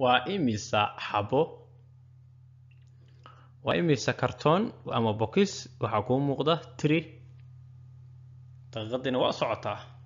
وإميسا حبو وإميسا كرتون وأما بوكس وحكوم مغضة تري تغضي نواصعتها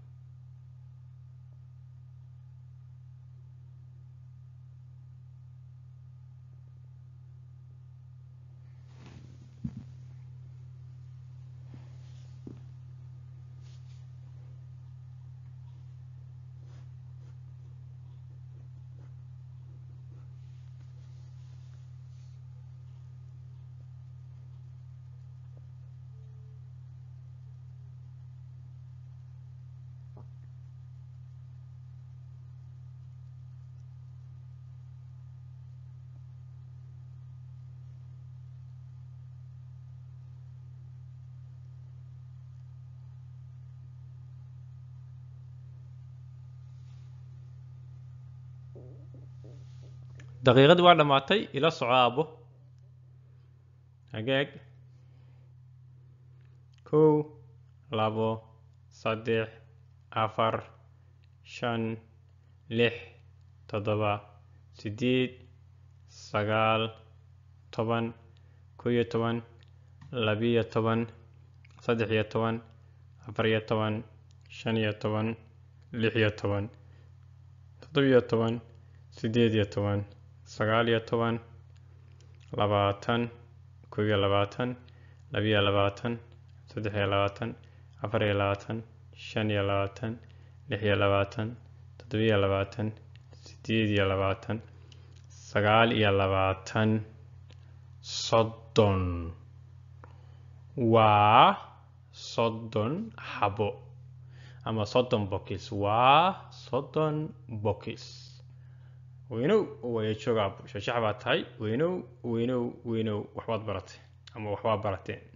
daqiiqadii waa dhammaatay ila soco aabbo hagaag kow labo saddex afar shan lix toddoba siddeed sagaal toban kow iyo toban labiyo toban saddex iyo toban afar iyo toban shan iyo toban lix iyo toban toddobiyo toban sideed iyo toban sagaal iyo toban labaatan kow iyo labaatan labiyo labaatan saddex iyo labaatan afar iyo labaatan shan iyo labaatan lix iyo labaatan toddobiyo labaatan sideed iyo labaatan sagaal iyo labaatan soddon waa soddon xabo ama soddon bokis waa soddon bokis weynow waya joogaab shashaax baad tahay weynow weynow weynow waxbaad baratay ama waxbaad barateen